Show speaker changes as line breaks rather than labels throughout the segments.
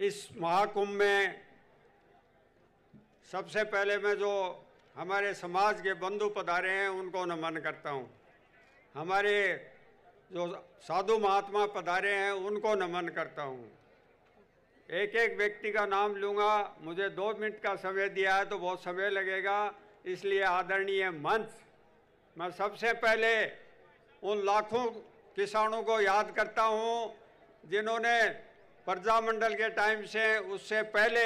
इस महाकुंभ में सबसे पहले मैं जो हमारे समाज के बंधु पधारे हैं उनको नमन करता हूँ हमारे जो साधु महात्मा पधारे हैं उनको नमन करता हूँ एक एक व्यक्ति का नाम लूँगा मुझे दो मिनट का समय दिया है तो बहुत समय लगेगा इसलिए आदरणीय मंच मैं सबसे पहले उन लाखों किसानों को याद करता हूँ जिन्होंने प्रजामंडल के टाइम से उससे पहले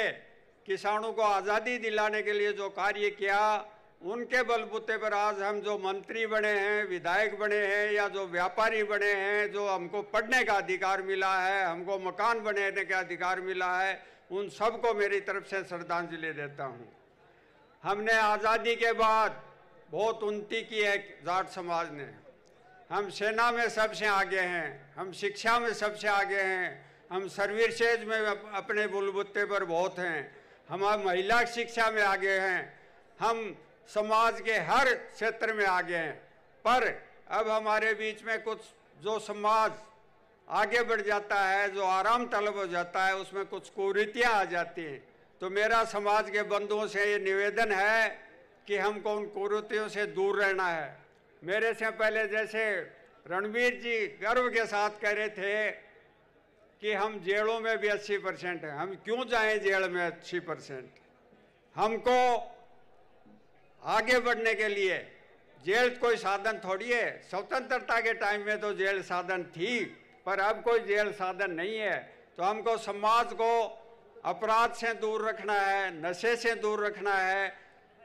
किसानों को आज़ादी दिलाने के लिए जो कार्य किया उनके बलबूते पर आज हम जो मंत्री बने हैं विधायक बने हैं या जो व्यापारी बने हैं जो हमको पढ़ने का अधिकार मिला है हमको मकान बनाने का अधिकार मिला है उन सबको मेरी तरफ से श्रद्धांजलि देता हूँ हमने आज़ादी के बाद बहुत उन्नति की है जाट समाज ने हम सेना में सबसे आगे हैं हम शिक्षा में सबसे आगे हैं हम सर्विसेज में अपने बुलबुत्ते पर बहुत हैं हम महिला शिक्षा में आगे हैं हम समाज के हर क्षेत्र में आगे हैं पर अब हमारे बीच में कुछ जो समाज आगे बढ़ जाता है जो आराम तलब हो जाता है उसमें कुछ कुरीतियाँ आ जाती हैं तो मेरा समाज के बंधुओं से ये निवेदन है कि हमको उन कुरीतियों से दूर रहना है मेरे से पहले जैसे रणवीर जी गर्व के साथ कह रहे थे कि हम जेलों में भी अस्सी परसेंट हैं हम क्यों जाएं जेल में अस्सी परसेंट हमको आगे बढ़ने के लिए जेल कोई साधन थोड़ी है स्वतंत्रता के टाइम में तो जेल साधन थी पर अब कोई जेल साधन नहीं है तो हमको समाज को अपराध से दूर रखना है नशे से दूर रखना है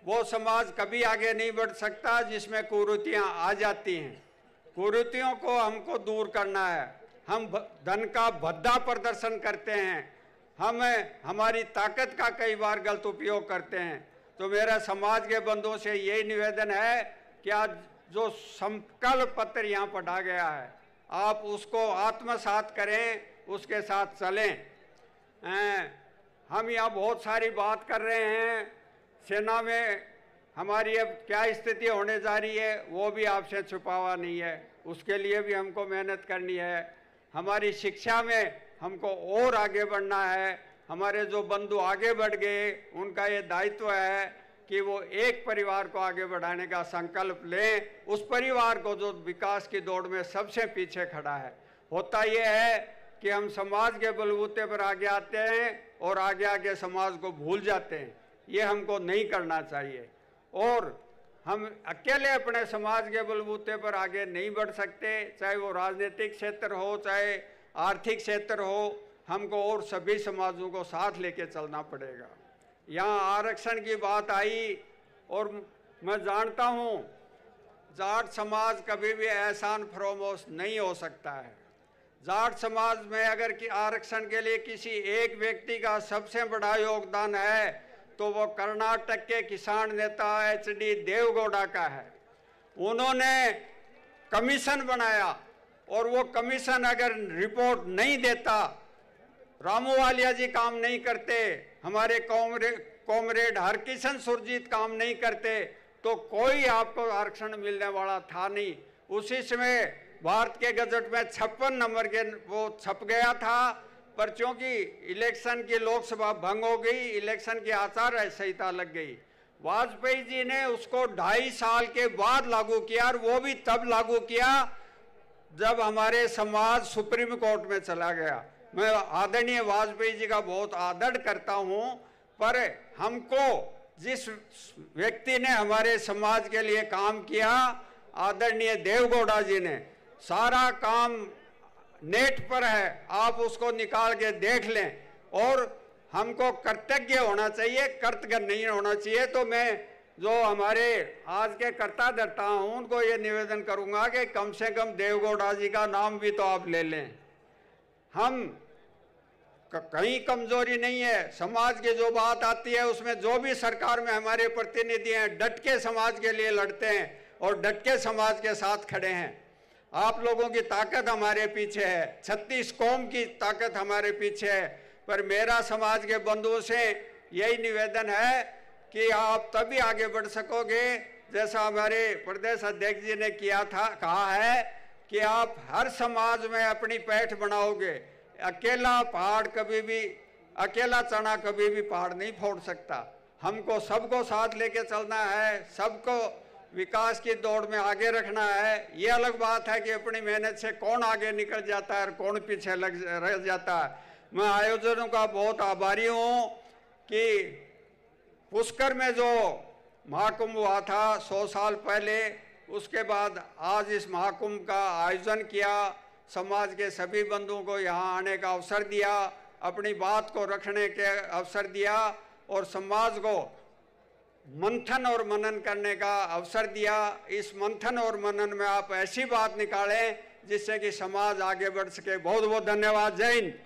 वो समाज कभी आगे नहीं बढ़ सकता जिसमें कुरुतियाँ आ जाती हैं कुरुतियों को हमको दूर करना है हम धन का भद्दा प्रदर्शन करते हैं हम हमारी ताकत का कई बार गलत उपयोग करते हैं तो मेरा समाज के बंधुओं से यही निवेदन है कि आज जो संकल्प पत्र यहाँ पढ़ा गया है आप उसको आत्मसात करें उसके साथ चलें हम यहाँ बहुत सारी बात कर रहे हैं सेना में हमारी अब क्या स्थिति होने जा रही है वो भी आपसे छुपावा नहीं है उसके लिए भी हमको मेहनत करनी है हमारी शिक्षा में हमको और आगे बढ़ना है हमारे जो बंधु आगे बढ़ गए उनका ये दायित्व है कि वो एक परिवार को आगे बढ़ाने का संकल्प लें उस परिवार को जो विकास की दौड़ में सबसे पीछे खड़ा है होता यह है कि हम समाज के बलबूते पर आगे आते हैं और आगे आगे समाज को भूल जाते हैं ये हमको नहीं करना चाहिए और हम अकेले अपने समाज के बलबूते पर आगे नहीं बढ़ सकते चाहे वो राजनीतिक क्षेत्र हो चाहे आर्थिक क्षेत्र हो हमको और सभी समाजों को साथ लेके चलना पड़ेगा यहाँ आरक्षण की बात आई और मैं जानता हूँ जाट समाज कभी भी एहसान फरामोश नहीं हो सकता है जाट समाज में अगर कि आरक्षण के लिए किसी एक व्यक्ति का सबसे बड़ा योगदान है तो वो कर्नाटक के किसान नेता एच डी देवगौड़ा का है उन्होंने कमीशन बनाया और वो कमीशन अगर रिपोर्ट नहीं देता रामू वालिया जी काम नहीं करते हमारे कॉमरे कॉमरेड हरकिशन सुरजीत काम नहीं करते तो कोई आपको आरक्षण मिलने वाला था नहीं उसी समय भारत के गजट में छप्पन नंबर के वो छप गया था पर चूंकि इलेक्शन की लोकसभा भंग हो गई इलेक्शन की आचार संहिता लग गई वाजपेयी जी ने उसको ढाई साल के बाद लागू किया और वो भी तब लागू किया जब हमारे समाज सुप्रीम कोर्ट में चला गया मैं आदरणीय वाजपेयी जी का बहुत आदर करता हूँ पर हमको जिस व्यक्ति ने हमारे समाज के लिए काम किया आदरणीय देवगौड़ा जी ने सारा काम नेट पर है आप उसको निकाल के देख लें और हमको कर्तज्ञ होना चाहिए कर्तज्ञ नहीं होना चाहिए तो मैं जो हमारे आज के कर्ता धरता हूँ उनको ये निवेदन करूँगा कि कम से कम देवगौड़ा जी का नाम भी तो आप ले लें हम कहीं कमजोरी नहीं है समाज की जो बात आती है उसमें जो भी सरकार में हमारे प्रतिनिधि हैं डट के समाज के लिए लड़ते हैं और डट के समाज के साथ खड़े हैं आप लोगों की ताकत हमारे पीछे है छत्तीस कौम की ताकत हमारे पीछे है पर मेरा समाज के बंधुओं से यही निवेदन है कि आप तभी आगे बढ़ सकोगे जैसा हमारे प्रदेश अध्यक्ष जी ने किया था कहा है कि आप हर समाज में अपनी पैठ बनाओगे अकेला पहाड़ कभी भी अकेला चना कभी भी पहाड़ नहीं फोड़ सकता हमको सबको साथ लेके चलना है सबको विकास की दौड़ में आगे रखना है ये अलग बात है कि अपनी मेहनत से कौन आगे निकल जाता है और कौन पीछे लग रह जाता है मैं आयोजनों का बहुत आभारी हूँ कि पुष्कर में जो महाकुंभ हुआ था सौ साल पहले उसके बाद आज इस महाकुंभ का आयोजन किया समाज के सभी बंधुओं को यहाँ आने का अवसर दिया अपनी बात को रखने के अवसर दिया और समाज को मंथन और मनन करने का अवसर दिया इस मंथन और मनन में आप ऐसी बात निकालें जिससे कि समाज आगे बढ़ सके बहुत बहुत धन्यवाद जय हिंद